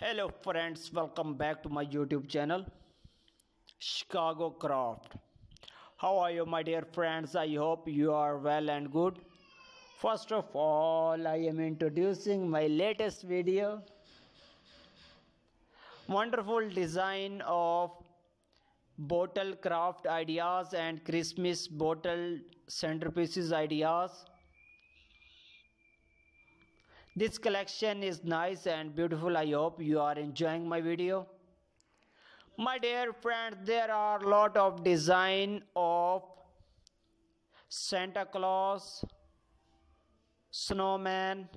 hello friends welcome back to my youtube channel chicago craft how are you my dear friends i hope you are well and good first of all i am introducing my latest video wonderful design of bottle craft ideas and christmas bottle centerpieces ideas this collection is nice and beautiful. I hope you are enjoying my video. My dear friends, there are lot of design of Santa Claus, snowman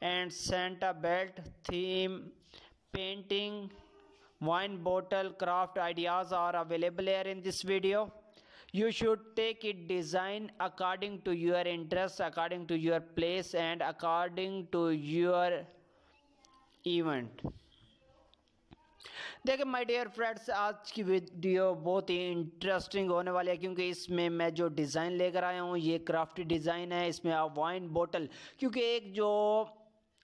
and Santa belt theme painting wine bottle craft ideas are available here in this video. You should take it design according to your interest according to your place and according to your event देखिए my dear friends आज की video बहुत ही interesting होने वाली है क्योंकि इसमें मैं जो डिज़ाइन लेकर आया हूँ ये क्राफ्टी डिज़ाइन है इसमें आप वाइन बोतल क्योंकि एक जो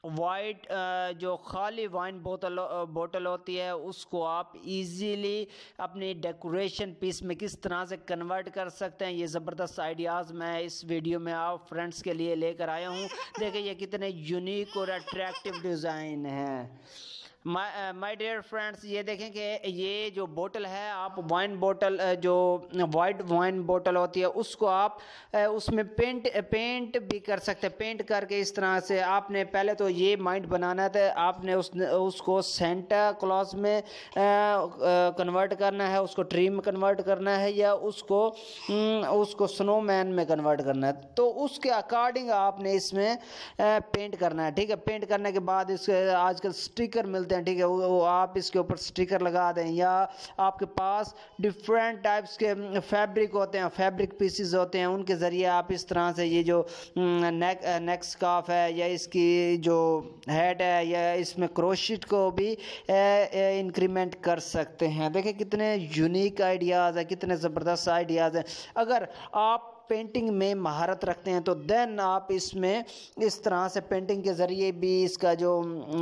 वाइट uh, जो खाली वाइन बोतल बोतल होती है उसको आप इजीली अपनी डेकोरेशन पीस में किस तरह से कन्वर्ट कर सकते हैं ये ज़बरदस्त आइडियाज़ मैं इस वीडियो में आप फ्रेंड्स के लिए लेकर आया हूँ देखिए ये कितने यूनिक और अट्रैक्टिव डिज़ाइन है माय डियर फ्रेंड्स ये देखें कि ये जो बोतल है आप वाइन बोतल uh, जो वाइट वाइन बोतल होती है उसको आप uh, उसमें पेंट पेंट uh, भी कर सकते हैं पेंट करके इस तरह से आपने पहले तो ये माइंड बनाना था आपने उस उसको सेंटा क्लॉज में कन्वर्ट करना है उसको ट्री में कन्वर्ट करना है या उसको हम्म, उसको स्नोमैन में कन्वर्ट करना है तो उसके अकॉर्डिंग आपने इसमें पेंट करना है ठीक है पेंट करने के बाद इसके आजकल स्टिकर मिलते हैं ठीक है वो आप इसके ऊपर स्टिकर लगा दें या आपके पास डिफरेंट टाइप्स के फैब्रिक होते हैं फैब्रिक पीसीज होते हैं उनके ज़रिए आप इस तरह से ये जो नेक नेक स्काफ है या इसकी जो हेड है या इसमें क्रोशिट को भी इंक्रीमेंट कर सकते हैं देखें कितने यूनिक आइडियाज़ है कितने ज़बरदस्त आइडियाज़ हैं अगर आप पेंटिंग में महारत रखते हैं तो देन आप इसमें इस तरह से पेंटिंग के ज़रिए भी इसका जो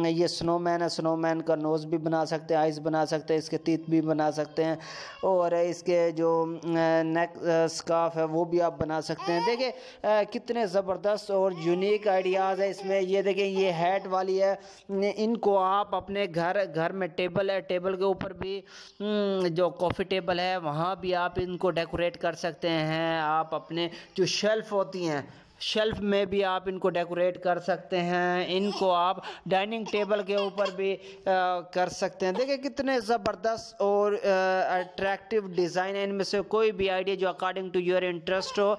ये स्नोमैन है स्नोमैन का नोज़ भी बना सकते हैं आइस बना सकते हैं इसके तीत भी बना सकते हैं और इसके जो नेक स्काफ है वो भी आप बना सकते हैं देखिए कितने ज़बरदस्त और यूनिक आइडियाज़ है इसमें ये देखें ये हैट वाली है इनको आप अपने घर घर में टेबल है टेबल के ऊपर भी जो कॉफ़ी टेबल है वहाँ भी आप इनको डेकोरेट कर सकते हैं आप अपने आपने जो शेल्फ़ होती हैं शेल्फ में भी आप इनको डेकोरेट कर सकते हैं इनको आप डाइनिंग टेबल के ऊपर भी आ, कर सकते हैं देखिए कितने ज़बरदस्त और अट्रैक्टिव डिज़ाइन है इनमें से कोई भी आइडिया जो अकॉर्डिंग टू योर इंटरेस्ट हो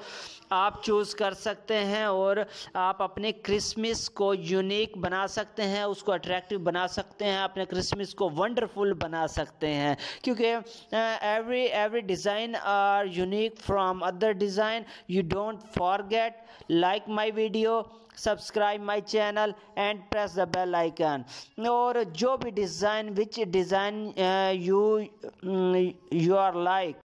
आप चूज़ कर सकते हैं और आप अपने क्रिसमस को यूनिक बना सकते हैं उसको अट्रैक्टिव बना सकते हैं अपने क्रिसमस को वंडरफुल बना सकते हैं क्योंकि every every design are unique from other design you don't forget like my video subscribe my channel and press the bell icon और जो भी design which design you you are like